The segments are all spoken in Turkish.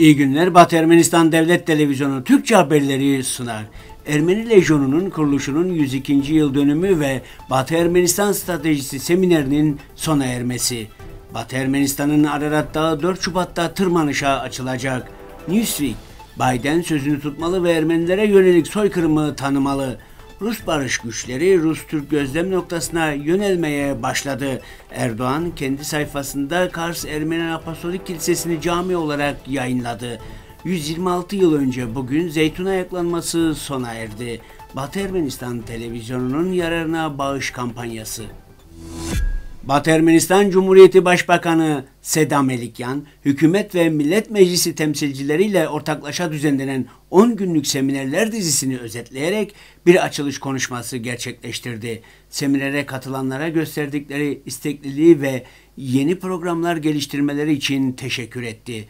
İyi günler. Batı Ermenistan Devlet Televizyonu Türkçe haberleri sunar. Ermeni Lejyonu'nun kuruluşunun 102. yıl dönümü ve Batı Ermenistan Stratejisi seminerinin sona ermesi. Batı Ermenistan'ın Ararat Dağı 4 Şubat'ta tırmanışa açılacak. Newsweek, Biden sözünü tutmalı ve Ermenilere yönelik soykırımı tanımalı. Rus barış güçleri Rus-Türk gözlem noktasına yönelmeye başladı. Erdoğan kendi sayfasında Kars Ermeni Apostolik Kilisesi'ni cami olarak yayınladı. 126 yıl önce bugün zeytun ayaklanması sona erdi. Batı Ermenistan televizyonunun yararına bağış kampanyası. Batı Ermenistan Cumhuriyeti Başbakanı Seda Melikyan, hükümet ve millet meclisi temsilcileriyle ortaklaşa düzenlenen 10 günlük seminerler dizisini özetleyerek bir açılış konuşması gerçekleştirdi. Seminere katılanlara gösterdikleri istekliliği ve yeni programlar geliştirmeleri için teşekkür etti.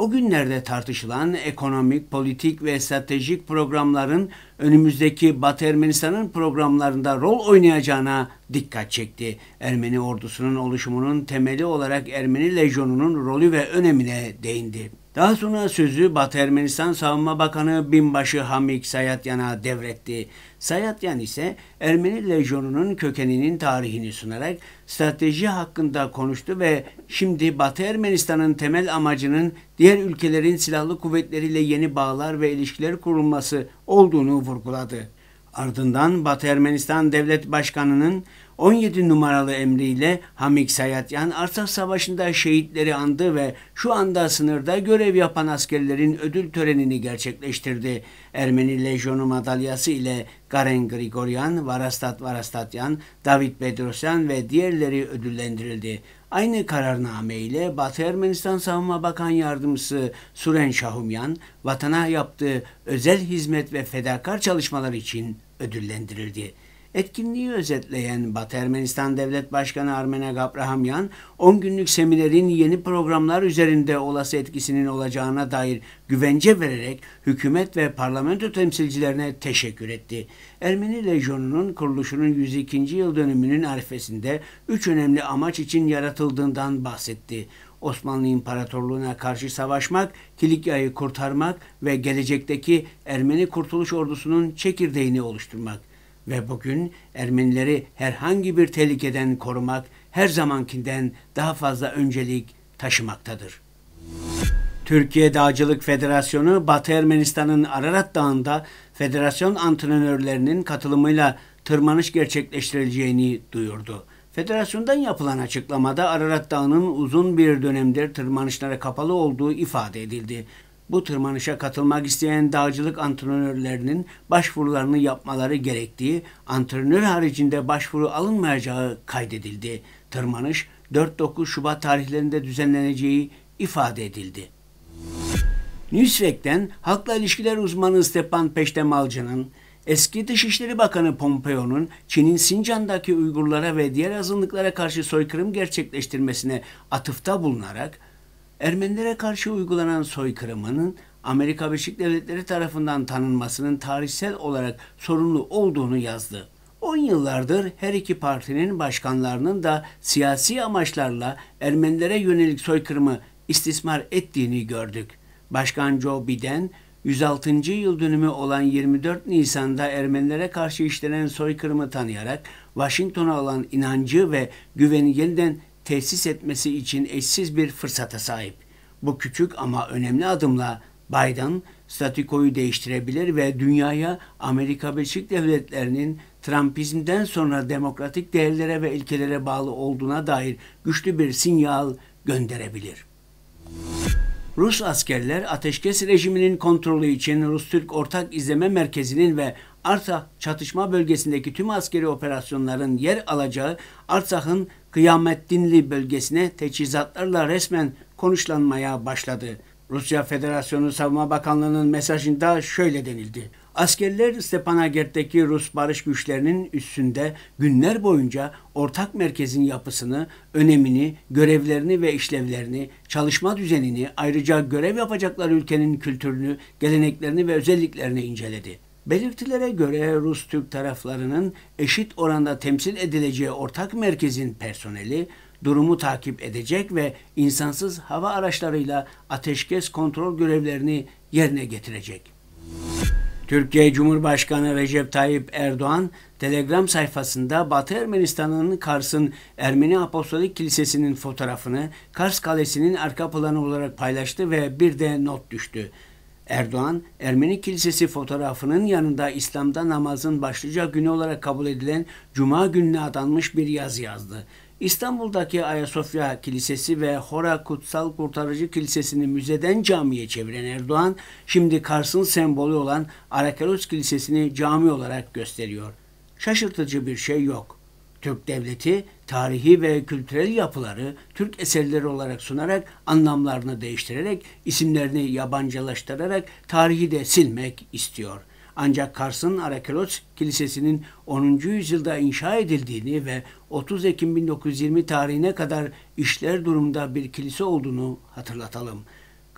O günlerde tartışılan ekonomik, politik ve stratejik programların önümüzdeki Batı Ermenistan'ın programlarında rol oynayacağına dikkat çekti. Ermeni ordusunun oluşumunun temeli olarak Ermeni lejyonunun rolü ve önemine değindi. Daha sonra sözü Batı Ermenistan Savunma Bakanı Binbaşı Hamik Sayatyan'a devretti. Sayatyan ise Ermeni lejyonunun kökeninin tarihini sunarak strateji hakkında konuştu ve şimdi Batı Ermenistan'ın temel amacının diğer ülkelerin silahlı kuvvetleriyle yeni bağlar ve ilişkiler kurulması olduğunu vurguladı. Ardından Batı Ermenistan Devlet Başkanı'nın 17 numaralı emriyle Hamik Sayatyan Artsakh Savaşı'nda şehitleri andı ve şu anda sınırda görev yapan askerlerin ödül törenini gerçekleştirdi. Ermeni Lejyonu madalyası ile Garen Grigoryan, Varastat Varastatyan, David Bedrosyan ve diğerleri ödüllendirildi. Aynı kararname ile Batı Ermenistan Savunma Bakan Yardımcısı Suren Şahumyan, vatana yaptığı özel hizmet ve fedakar çalışmalar için ödüllendirildi. Etkinliği özetleyen Batı Batermenistan Devlet Başkanı Armene Gabrahamyan, 10 günlük seminerin yeni programlar üzerinde olası etkisinin olacağına dair güvence vererek hükümet ve parlamento temsilcilerine teşekkür etti. Ermeni Lejyonu'nun kuruluşunun 102. yıl dönümünün arifesinde 3 önemli amaç için yaratıldığından bahsetti. Osmanlı İmparatorluğu'na karşı savaşmak, Kilikya'yı kurtarmak ve gelecekteki Ermeni Kurtuluş Ordusu'nun çekirdeğini oluşturmak. Ve bugün Ermenileri herhangi bir tehlikeden korumak her zamankinden daha fazla öncelik taşımaktadır. Türkiye Dağcılık Federasyonu Batı Ermenistan'ın Ararat Dağı'nda federasyon antrenörlerinin katılımıyla tırmanış gerçekleştirileceğini duyurdu. Federasyondan yapılan açıklamada Ararat Dağı'nın uzun bir dönemdir tırmanışlara kapalı olduğu ifade edildi bu tırmanışa katılmak isteyen dağcılık antrenörlerinin başvurularını yapmaları gerektiği, antrenör haricinde başvuru alınmayacağı kaydedildi. Tırmanış 4-9 Şubat tarihlerinde düzenleneceği ifade edildi. Newsweek'ten halkla ilişkiler uzmanı Stepan Peştemalcı'nın Eski Dışişleri Bakanı Pompeo'nun Çin'in Sincan'daki Uygurlara ve diğer azınlıklara karşı soykırım gerçekleştirmesine atıfta bulunarak Ermenilere karşı uygulanan soykırımının Amerika Birleşik Devletleri tarafından tanınmasının tarihsel olarak sorumlu olduğunu yazdı. 10 yıllardır her iki partinin başkanlarının da siyasi amaçlarla Ermenilere yönelik soykırımı istismar ettiğini gördük. Başkan Joe Biden 106. yıl dönümü olan 24 Nisan'da Ermenilere karşı işlenen soykırımı tanıyarak Washington'a olan inancı ve güveni yeniden tesis etmesi için eşsiz bir fırsata sahip. Bu küçük ama önemli adımla Biden statikoyu değiştirebilir ve dünyaya Amerika Birleşik Devletleri'nin Trumpizmden sonra demokratik değerlere ve ilkelere bağlı olduğuna dair güçlü bir sinyal gönderebilir. Rus askerler ateşkes rejiminin kontrolü için Rus-Türk Ortak İzleme Merkezi'nin ve Artsakh çatışma bölgesindeki tüm askeri operasyonların yer alacağı Artsakh'ın Kıyamet Kıyamettinli bölgesine teçhizatlarla resmen konuşlanmaya başladı. Rusya Federasyonu Savunma Bakanlığı'nın mesajında şöyle denildi. Askerler Stepanakert'teki Rus barış güçlerinin üstünde günler boyunca ortak merkezin yapısını, önemini, görevlerini ve işlevlerini, çalışma düzenini, ayrıca görev yapacakları ülkenin kültürünü, geleneklerini ve özelliklerini inceledi. Belirtilere göre Rus-Türk taraflarının eşit oranda temsil edileceği ortak merkezin personeli durumu takip edecek ve insansız hava araçlarıyla ateşkes kontrol görevlerini yerine getirecek. Türkiye Cumhurbaşkanı Recep Tayyip Erdoğan Telegram sayfasında Batı Ermenistan'ın Kars'ın Ermeni Apostolik Kilisesi'nin fotoğrafını Kars Kalesi'nin arka planı olarak paylaştı ve bir de not düştü. Erdoğan, Ermeni Kilisesi fotoğrafının yanında İslam'da namazın başlıca günü olarak kabul edilen Cuma gününe adanmış bir yazı yazdı. İstanbul'daki Ayasofya Kilisesi ve Hora Kutsal Kurtarıcı Kilisesi'ni müzeden camiye çeviren Erdoğan, şimdi Kars'ın sembolü olan Arakelos Kilisesi'ni cami olarak gösteriyor. Şaşırtıcı bir şey yok. Türk devleti tarihi ve kültürel yapıları Türk eserleri olarak sunarak, anlamlarını değiştirerek, isimlerini yabancılaştırarak tarihi de silmek istiyor. Ancak Kars'ın Arakelos Kilisesi'nin 10. yüzyılda inşa edildiğini ve 30 Ekim 1920 tarihine kadar işler durumda bir kilise olduğunu hatırlatalım.''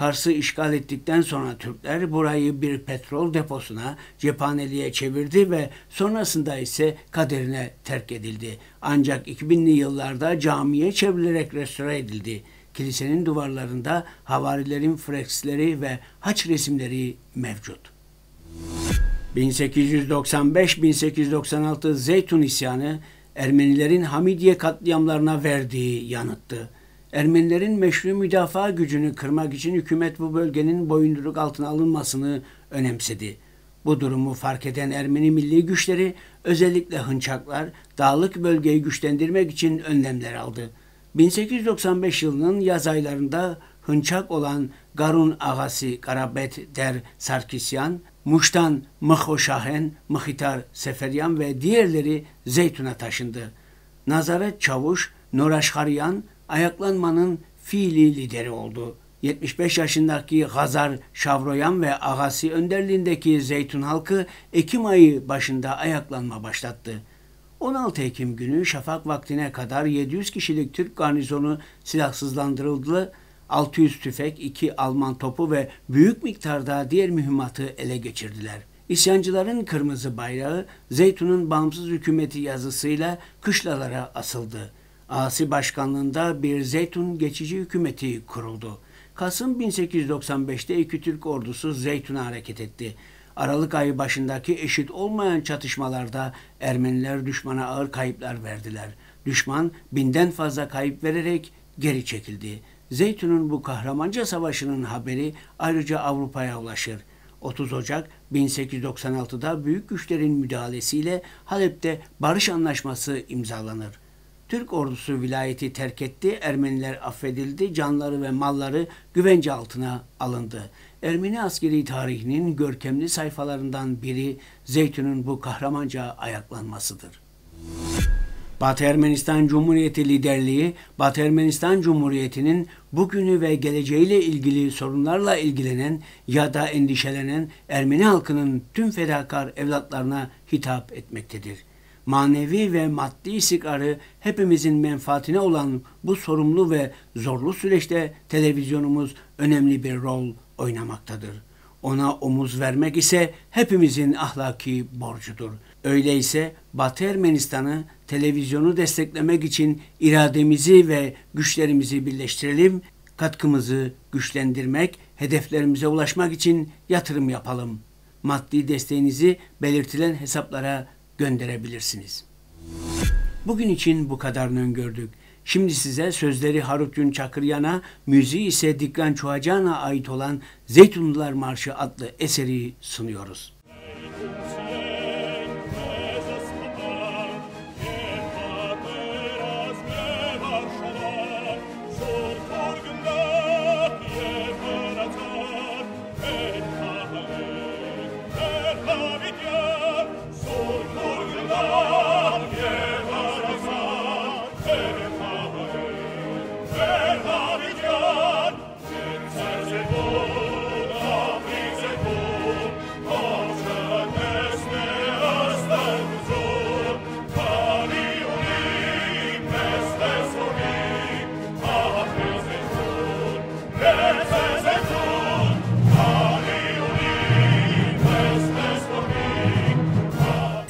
Kars'ı işgal ettikten sonra Türkler burayı bir petrol deposuna, cephaneliğe çevirdi ve sonrasında ise kaderine terk edildi. Ancak 2000'li yıllarda camiye çevrilerek restore edildi. Kilisenin duvarlarında havarilerin freksleri ve haç resimleri mevcut. 1895-1896 Zeytun isyanı Ermenilerin Hamidiye katliamlarına verdiği yanıttı. Ermenilerin meşru müdafaa gücünü kırmak için hükümet bu bölgenin boyunduruk altına alınmasını önemsedi. Bu durumu fark eden Ermeni milli güçleri özellikle hınçaklar dağlık bölgeyi güçlendirmek için önlemler aldı. 1895 yılının yaz aylarında hınçak olan Garun Agasi Karabet Der Sarkisyan, Muş'tan Mıhoşahen, Mıhitar Seferyan ve diğerleri Zeytun'a taşındı. Nazaret Çavuş, Noraşharyan, ayaklanmanın fiili lideri oldu. 75 yaşındaki Gazar Şavroyan ve Agasi önderliğindeki Zeytun halkı Ekim ayı başında ayaklanma başlattı. 16 Ekim günü şafak vaktine kadar 700 kişilik Türk garnizonu silahsızlandırıldı, 600 tüfek, 2 Alman topu ve büyük miktarda diğer mühimmatı ele geçirdiler. İsyancıların kırmızı bayrağı Zeytun'un bağımsız hükümeti yazısıyla kışlalara asıldı. Asi başkanlığında bir Zeytun geçici hükümeti kuruldu. Kasım 1895'te iki Türk ordusu Zeytun'a hareket etti. Aralık ayı başındaki eşit olmayan çatışmalarda Ermeniler düşmana ağır kayıplar verdiler. Düşman binden fazla kayıp vererek geri çekildi. Zeytun'un bu kahramanca savaşının haberi ayrıca Avrupa'ya ulaşır. 30 Ocak 1896'da büyük güçlerin müdahalesiyle Halep'te barış anlaşması imzalanır. Türk ordusu vilayeti terk etti, Ermeniler affedildi, canları ve malları güvence altına alındı. Ermeni askeri tarihinin görkemli sayfalarından biri Zeytün'ün bu kahramanca ayaklanmasıdır. Batı Ermenistan Cumhuriyeti liderliği, Batı Ermenistan Cumhuriyeti'nin bugünü ve geleceğiyle ilgili sorunlarla ilgilenen ya da endişelenen Ermeni halkının tüm fedakar evlatlarına hitap etmektedir manevi ve maddi istikrarı hepimizin menfaatine olan bu sorumlu ve zorlu süreçte televizyonumuz önemli bir rol oynamaktadır. Ona omuz vermek ise hepimizin ahlaki borcudur. Öyleyse Batı Ermenistan'ı televizyonu desteklemek için irademizi ve güçlerimizi birleştirelim, katkımızı güçlendirmek, hedeflerimize ulaşmak için yatırım yapalım. Maddi desteğinizi belirtilen hesaplara gönderebilirsiniz. Bugün için bu kadarını öngördük. Şimdi size sözleri Harut Gün Çakıryan'a, müziği ise Dikran Çuhacan'a ait olan Zeytunlular Marşı adlı eseri sunuyoruz. Zeytunlular.